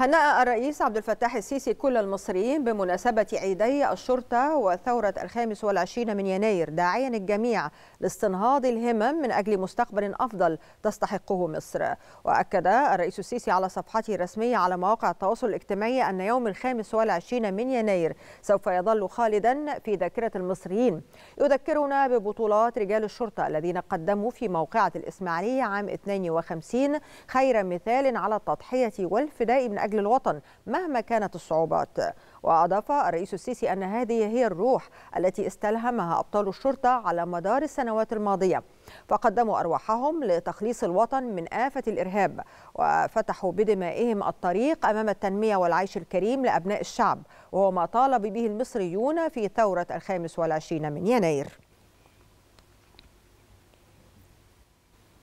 هنأ الرئيس عبد الفتاح السيسي كل المصريين بمناسبة عيدي الشرطة وثورة الخامس والعشرين من يناير داعيا الجميع لاستنهاض الهمم من أجل مستقبل أفضل تستحقه مصر وأكد الرئيس السيسي على صفحته الرسمية على مواقع التواصل الاجتماعي أن يوم الخامس والعشرين من يناير سوف يظل خالدا في ذاكرة المصريين يذكرنا ببطولات رجال الشرطة الذين قدموا في موقعة الإسماعيلية عام 52 خير مثال على التضحية والفداء من أجل لأجل الوطن مهما كانت الصعوبات وأضاف الرئيس السيسي أن هذه هي الروح التي استلهمها أبطال الشرطة على مدار السنوات الماضية فقدموا أرواحهم لتخليص الوطن من آفة الإرهاب وفتحوا بدمائهم الطريق أمام التنمية والعيش الكريم لأبناء الشعب وهو ما طالب به المصريون في ثورة الخامس والعشرين من يناير